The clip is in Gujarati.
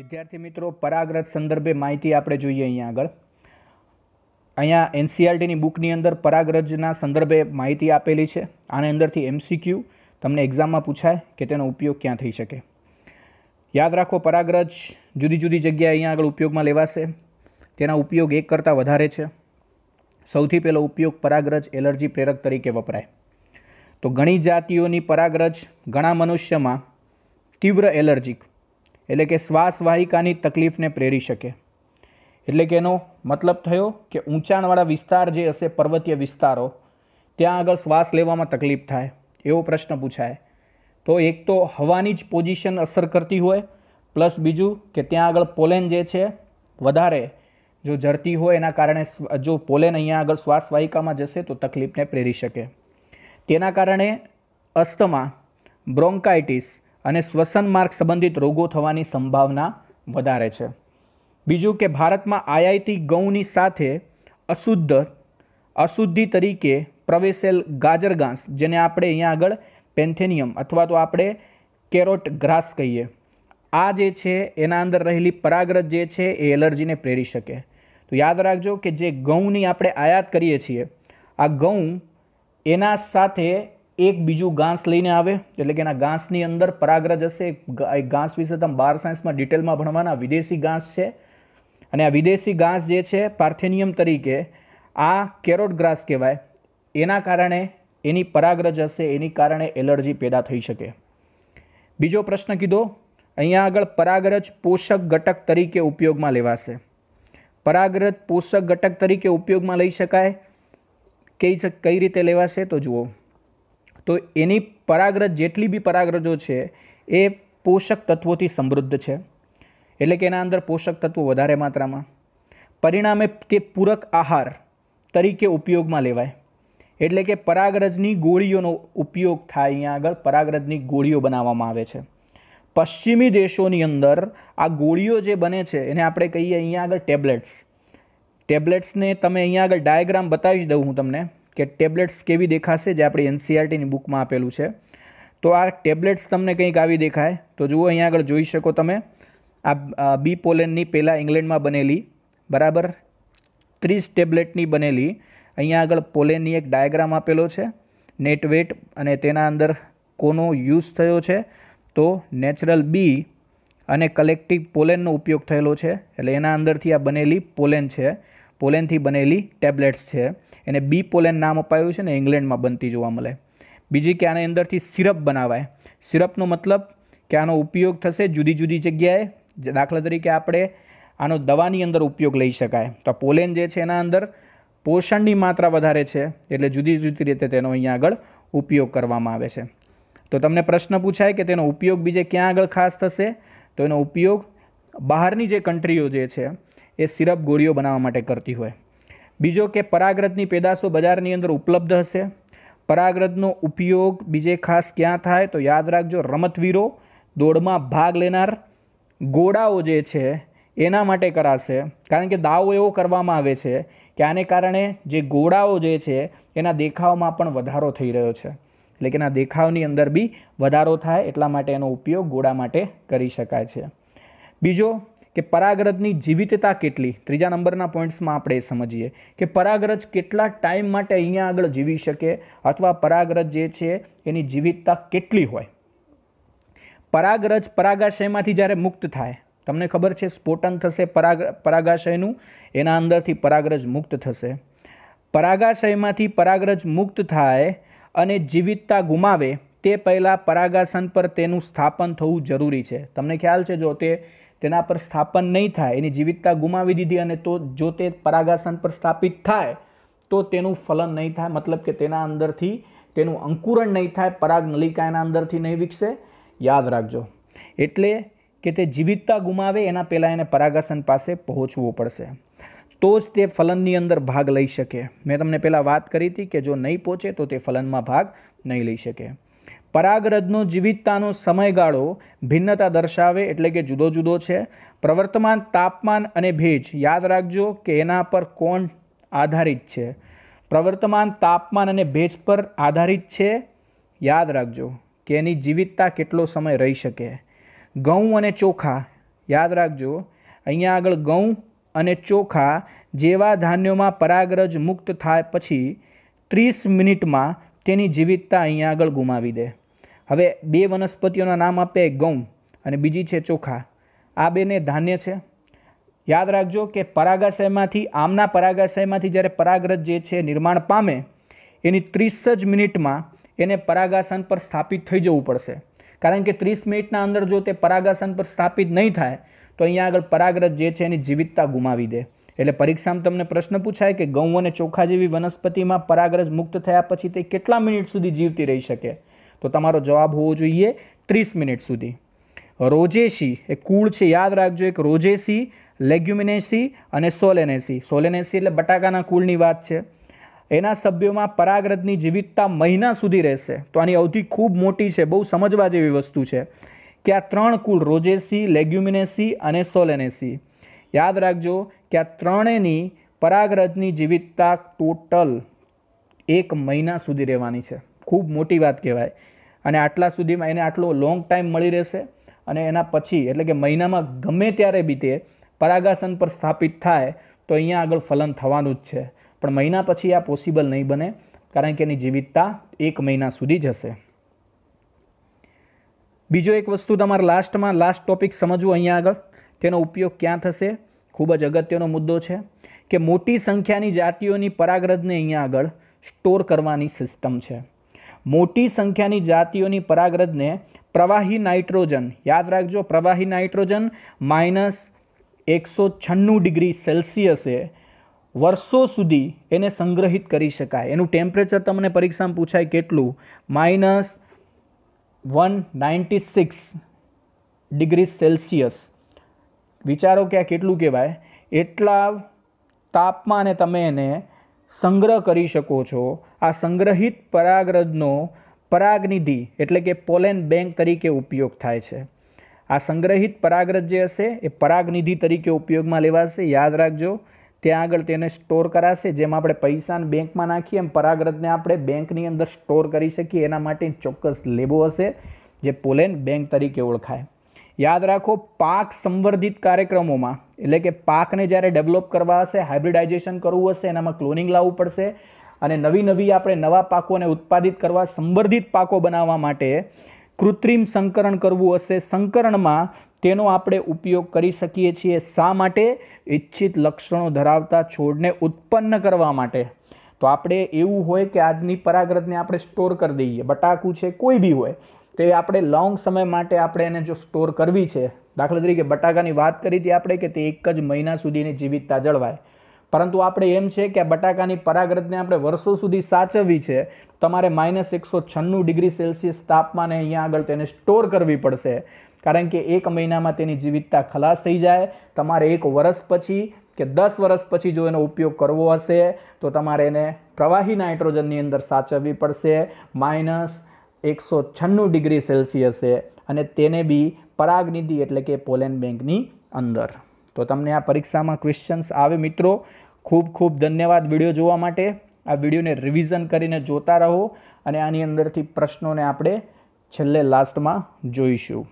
વિદ્યાર્થી મિત્રો પરાગરથ સંદર્ભે માહિતી આપણે જોઈએ અહીંયા આગળ અહીંયા એનસીઆરટીની e બુકની અંદર પરાગ્રજના સંદર્ભે માહિતી આપેલી છે આની અંદરથી એમસીક્યુ તમને એક્ઝામમાં પૂછાય કે તેનો ઉપયોગ ક્યાં થઈ શકે યાદ રાખો પરાગ્રજ જુદી જુદી જગ્યાએ અહીંયા આગળ ઉપયોગમાં લેવાશે તેના ઉપયોગ એક કરતાં વધારે છે સૌથી પહેલો ઉપયોગ પરાગરજ એલર્જી પ્રેરક તરીકે વપરાય તો ઘણી જાતિઓની પરાગ્રજ ઘણા મનુષ્યમાં તીવ્ર એલર્જીક એટલે કે શ્વાસવાહિકાની તકલીફને પ્રેરી શકે એટલે કે એનો મતલબ થયો કે ઊંચાણવાળા વિસ્તાર જે હશે પર્વતીય વિસ્તારો ત્યાં આગળ શ્વાસ લેવામાં તકલીફ થાય એવો પ્રશ્ન પૂછાય તો એક તો હવાની જ પોઝિશન અસર કરતી હોય પ્લસ બીજું કે ત્યાં આગળ પોલેન જે છે વધારે જો જરતી હોય એના કારણે જો પોલેન અહીંયા આગળ શ્વાસવાહિકામાં જશે તો તકલીફને પ્રેરી શકે તેના કારણે અસ્તમા બ્રોન્કાઇટિસ અને શ્વસન માર્ગ સંબંધિત રોગો થવાની સંભાવના વધારે છે બીજું કે ભારતમાં આયાતી ઘઉંની સાથે અશુદ્ધ અશુદ્ધિ તરીકે પ્રવેશેલ ગાજર ઘાસ જેને આપણે અહીંયા આગળ પેન્થેનિયમ અથવા તો આપણે કેરોટ ગ્રાસ કહીએ આ જે છે એના અંદર રહેલી પરાગ્રત જે છે એ એલર્જીને પ્રેરી શકે તો યાદ રાખજો કે જે ઘઉંની આપણે આયાત કરીએ છીએ આ ઘઉં એના સાથે એક બીજું ઘાસ લઈને આવે એટલે કે એના ઘાસની અંદર પરાગરજ હશે એ ઘાસ વિશે તમે બાર સાયન્સમાં ડિટેલમાં ભણવાના વિદેશી ઘાસ છે અને આ વિદેશી ઘાસ જે છે પાર્થેનિયમ તરીકે આ કેરોટ ગ્રાસ કહેવાય એના કારણે એની પરાગરજ હશે એની કારણે એલર્જી પેદા થઈ શકે બીજો પ્રશ્ન કીધો અહીંયા આગળ પરાગરજ પોષક ઘટક તરીકે ઉપયોગમાં લેવાશે પરાગરજ પોષક ઘટક તરીકે ઉપયોગમાં લઈ શકાય કઈ કઈ રીતે લેવાશે તો જુઓ તો એની પરાગ્રજ જેટલી બી પરાગ્રજો છે એ પોષક તત્વોથી સમૃદ્ધ છે એટલે કે એના અંદર પોષક તત્વો વધારે માત્રામાં પરિણામે તે પૂરક આહાર તરીકે ઉપયોગમાં લેવાય એટલે કે પરાગરજની ગોળીઓનો ઉપયોગ થાય અહીંયા આગળ પરાગરજની ગોળીઓ બનાવવામાં આવે છે પશ્ચિમી દેશોની અંદર આ ગોળીઓ જે બને છે એને આપણે કહીએ અહીંયા આગળ ટેબ્લેટ્સ ટેબ્લેટ્સને તમે અહીંયા આગળ ડાયાગ્રામ બતાવી જ દઉં હું તમને કે ટેબ્લેટ્સ કેવી દેખાશે જે આપણી એનસીઆરટીની e બુકમાં આપેલું છે તો આ ટેબ્લેટ્સ તમને કંઈક આવી દેખાય તો જુઓ અહીંયા આગળ જોઈ શકો તમે આ બી પોલેનની પહેલાં ઇંગ્લેન્ડમાં બનેલી બરાબર ત્રીસ ટેબ્લેટની બનેલી અહીંયા આગળ પોલેનની એક ડાયાગ્રામ આપેલો છે નેટ વેટ અને તેના અંદર કોનો યુઝ થયો છે તો નેચરલ બી અને કલેક્ટિવ પોલેનનો ઉપયોગ થયેલો છે એટલે એના અંદરથી આ બનેલી પોલેન છે પોલેનથી બનેલી ટેબ્લેટ્સ છે એને બી પોલેન નામ અપાયું છે ને ઇંગ્લેન્ડમાં બનતી જોવા મળે બીજી કે આને અંદરથી સિરપ બનાવાય સિરપનો મતલબ કે આનો ઉપયોગ થશે જુદી જુદી જગ્યાએ દાખલા તરીકે આપણે આનો દવાની અંદર ઉપયોગ લઈ શકાય તો પોલેન જે છે એના અંદર પોષણની માત્રા વધારે છે એટલે જુદી જુદી રીતે તેનો અહીંયા આગળ ઉપયોગ કરવામાં આવે છે તો તમને પ્રશ્ન પૂછાય કે તેનો ઉપયોગ બીજે ક્યાં આગળ ખાસ થશે તો એનો ઉપયોગ બહારની જે કન્ટ્રીઓ જે છે એ સિરપ ગોળીઓ બનાવવા માટે કરતી હોય બીજો કે પરાગ્રતની પેદાશો બજારની અંદર ઉપલબ્ધ હશે પરાગ્રતનો ઉપયોગ બીજે ખાસ ક્યાં થાય તો યાદ રાખજો રમતવીરો દોડમાં ભાગ લેનાર ગોળાઓ જે છે એના માટે કરાશે કારણ કે દાવો એવો કરવામાં આવે છે કે આને કારણે જે ગોળાઓ જે છે એના દેખાવમાં પણ વધારો થઈ રહ્યો છે એટલે કે એના દેખાવની અંદર બી વધારો થાય એટલા માટે એનો ઉપયોગ ગોળા માટે કરી શકાય છે બીજો કે પરાગરજની જીવિતતા કેટલી ત્રીજા નંબરના પોઈન્ટ્સમાં આપણે એ સમજીએ કે પરાગરજ કેટલા ટાઈમ માટે અહીંયા આગળ જીવી શકે અથવા પરાગરજ જે છે એની જીવિતતા કેટલી હોય પરાગરજ પરાગાશયમાંથી જ્યારે મુક્ત થાય તમને ખબર છે સ્ફોટન થશે પરાગ પરાગાશયનું એના અંદરથી પરાગરજ મુક્ત થશે પરાગાશયમાંથી પરાગરજ મુક્ત થાય અને જીવિતતા ગુમાવે તે પહેલાં પરાગાસન પર તેનું સ્થાપન થવું જરૂરી છે તમને ખ્યાલ છે જો તે તેના પર સ્થાપન નહીં થાય એની જીવિતતા ગુમાવી દીધી અને તો જો તે પરાગાસન પર સ્થાપિત થાય તો તેનું ફલન નહીં થાય મતલબ કે તેના અંદરથી તેનું અંકુરણ નહીં થાય પરાગ નલિકા એના અંદરથી નહીં વિકસે યાદ રાખજો એટલે કે તે જીવિતતા ગુમાવે એના પહેલાં એને પરાગાસન પાસે પહોંચવું પડશે તો જ તે ફલનની અંદર ભાગ લઈ શકે મેં તમને પહેલાં વાત કરી હતી કે જો નહીં પહોંચે તો તે ફલનમાં ભાગ નહીં લઈ શકે પરાગરજનો જીવિતતાનો સમયગાળો ભિન્નતા દર્શાવે એટલે કે જુદો જુદો છે પ્રવર્તમાન તાપમાન અને ભેજ યાદ રાખજો કે એના પર કોણ આધારિત છે પ્રવર્તમાન તાપમાન અને ભેજ પર આધારિત છે યાદ રાખજો કે એની જીવિતતા કેટલો સમય રહી શકે ઘઉં અને ચોખા યાદ રાખજો અહીંયા આગળ ઘઉં અને ચોખા જેવા ધાન્યોમાં પરાગરજ મુક્ત થાય પછી ત્રીસ મિનિટમાં તેની જીવિતતા અહીંયા આગળ ગુમાવી દે હવે બે વનસ્પતિઓના નામ આપે ઘઉં અને બીજી છે ચોખા આ બેને ધાન્ય છે યાદ રાખજો કે પરાગાશયમાંથી આમના પરાગાશયમાંથી જ્યારે પરાગરજ જે છે નિર્માણ પામે એની ત્રીસ જ મિનિટમાં એને પરાગાસન પર સ્થાપિત થઈ જવું પડશે કારણ કે ત્રીસ મિનિટના અંદર જો તે પરાગાસન પર સ્થાપિત નહીં થાય તો અહીંયા આગળ પરાગરજ જે છે એની જીવિતતા ગુમાવી દે એટલે પરીક્ષામાં તમને પ્રશ્ન પૂછાય કે ઘઉં અને ચોખા જેવી વનસ્પતિમાં પરાગરજ મુક્ત થયા પછી તે કેટલા મિનિટ સુધી જીવતી રહી શકે તો તમારો જવાબ હોવો જોઈએ ત્રીસ મિનિટ સુધી રોજેશી એ કુળ છે યાદ રાખજો એક રોજેસી લેગ્યુમિનેસી અને સોલેનેસી સોલેનેસી એટલે બટાકાના કુળની વાત છે એના સભ્યોમાં પરાગરજની જીવિતતા મહિના સુધી રહેશે તો આની અવધિ ખૂબ મોટી છે બહુ સમજવા જેવી વસ્તુ છે કે આ ત્રણ કુળ રોજેસી લેગ્યુમિનેસી અને સોલેનેસી યાદ રાખજો કે આ ત્રણેયની પરાગરજની જીવિતતા ટોટલ એક મહિના સુધી રહેવાની છે ખૂબ મોટી વાત કહેવાય અને આટલા સુધીમાં એને આટલો લોંગ ટાઈમ મળી રહેશે અને એના પછી એટલે કે મહિનામાં ગમે ત્યારે બી તે પરાગાસન પર સ્થાપિત થાય તો અહીંયા આગળ ફલન થવાનું જ છે પણ મહિના પછી આ પોસિબલ નહીં બને કારણ કે એની જીવિતતા એક મહિના સુધી જશે બીજો એક વસ્તુ તમારે લાસ્ટમાં લાસ્ટ ટોપિક સમજવું અહીંયા આગળ તેનો ઉપયોગ ક્યાં થશે ખૂબ જ અગત્યનો મુદ્દો છે કે મોટી સંખ્યાની જાતિઓની પરાગરજને અહીંયા આગળ સ્ટોર કરવાની સિસ્ટમ છે મોટી સંખ્યાની જાતિઓની પરાગરજને પ્રવાહી નાઇટ્રોજન યાદ રાખજો પ્રવાહી નાઇટ્રોજન માઇનસ એકસો છન્નું ડિગ્રી સેલ્સિયસે વર્ષો સુધી એને સંગ્રહિત કરી શકાય એનું ટેમ્પરેચર તમને પરીક્ષામાં પૂછાય કેટલું minus one ninety six degree Celsius વિચારો કે આ કેટલું કહેવાય એટલા તાપમાને તમે એને સંગ્રહ કરી શકો છો આ સંગ્રહિત પરાગરજનો પરાગનિધિ એટલે કે પોલેન બેંક તરીકે ઉપયોગ થાય છે આ સંગ્રહિત પરાગરજ જે હશે એ પરાગનિધિ તરીકે ઉપયોગમાં લેવાશે યાદ રાખજો ત્યાં આગળ તેને સ્ટોર કરાશે જેમ આપણે પૈસાને બેંકમાં નાખીએ એમ પરાગરજને આપણે બેંકની અંદર સ્ટોર કરી શકીએ એના માટે ચોક્કસ લેવો હશે જે પોલેન બેંક તરીકે ઓળખાય યાદ રાખો પાક સંવર્ધિત કાર્યક્રમોમાં એટલે કે પાકને જ્યારે ડેવલપ કરવા હશે હાઇબ્રિડાઇઝેશન કરવું હશે એનામાં ક્લોનિંગ લાવવું પડશે અને નવી નવી આપણે નવા પાકોને ઉત્પાદિત કરવા સંવર્ધિત પાકો બનાવવા માટે કૃત્રિમ સંકરણ કરવું હશે સંકરણમાં તેનો આપણે ઉપયોગ કરી શકીએ છીએ શા માટે ઈચ્છિત લક્ષણો ધરાવતા છોડને ઉત્પન્ન કરવા માટે તો આપણે એવું હોય કે આજની પરાગ્રતને આપણે સ્ટોર કરી દઈએ બટાકું છે કોઈ બી હોય તો એ આપણે લોંગ સમય માટે આપણે એને જો સ્ટોર કરવી છે દાખલા તરીકે બટાકાની વાત કરી હતી આપણે કે તે એક જ મહિના સુધીની જીવિતતા જળવાય પરંતુ આપણે એમ છે કે આ બટાકાની પરાગ્રતને આપણે વર્ષો સુધી સાચવવી છે તમારે માઇનસ એકસો છન્નું ડિગ્રી સેલ્સિયસ તાપમાને અહીંયા આગળ તેને સ્ટોર કરવી પડશે કારણ કે એક મહિનામાં તેની જીવિતતા ખલાસ થઈ જાય તમારે એક વર્ષ પછી કે દસ વર્ષ પછી જો એનો ઉપયોગ કરવો હશે તો તમારે એને પ્રવાહી નાઇટ્રોજનની અંદર સાચવવી પડશે માઇનસ એકસો છન્નું ડિગ્રી સેલ્સિયસે અને તેને બી પરાગનિધિ એટલે કે પોલેન બેંકની અંદર તો તમને આ પરીક્ષામાં ક્વેશ્ચન્સ આવે મિત્રો ખૂબ ખૂબ ધન્યવાદ વિડીયો જોવા માટે આ વિડીયોને રિવિઝન કરીને જોતા રહો અને આની અંદરથી પ્રશ્નોને આપણે છેલ્લે લાસ્ટમાં જોઈશું